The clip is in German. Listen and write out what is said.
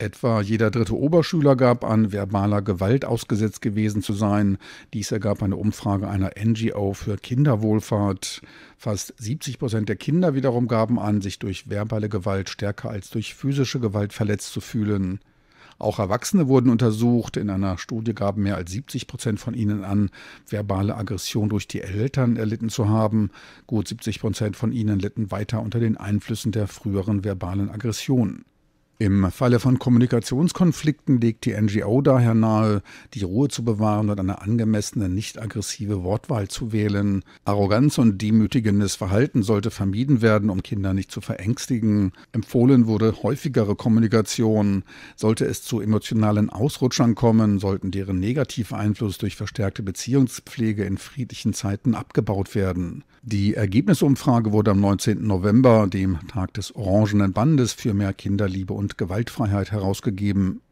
Etwa jeder dritte Oberschüler gab an, verbaler Gewalt ausgesetzt gewesen zu sein. Dies ergab eine Umfrage einer NGO für Kinderwohlfahrt. Fast 70 Prozent der Kinder wiederum gaben an, sich durch verbale Gewalt stärker als durch physische Gewalt verletzt zu fühlen. Auch Erwachsene wurden untersucht. In einer Studie gaben mehr als 70 Prozent von ihnen an, verbale Aggression durch die Eltern erlitten zu haben. Gut 70 Prozent von ihnen litten weiter unter den Einflüssen der früheren verbalen Aggression. Im Falle von Kommunikationskonflikten legt die NGO daher nahe, die Ruhe zu bewahren und eine angemessene, nicht aggressive Wortwahl zu wählen. Arroganz und demütigendes Verhalten sollte vermieden werden, um Kinder nicht zu verängstigen. Empfohlen wurde häufigere Kommunikation. Sollte es zu emotionalen Ausrutschern kommen, sollten deren negative Einfluss durch verstärkte Beziehungspflege in friedlichen Zeiten abgebaut werden. Die Ergebnisumfrage wurde am 19. November, dem Tag des Orangenen Bandes, für mehr Kinderliebe und und Gewaltfreiheit herausgegeben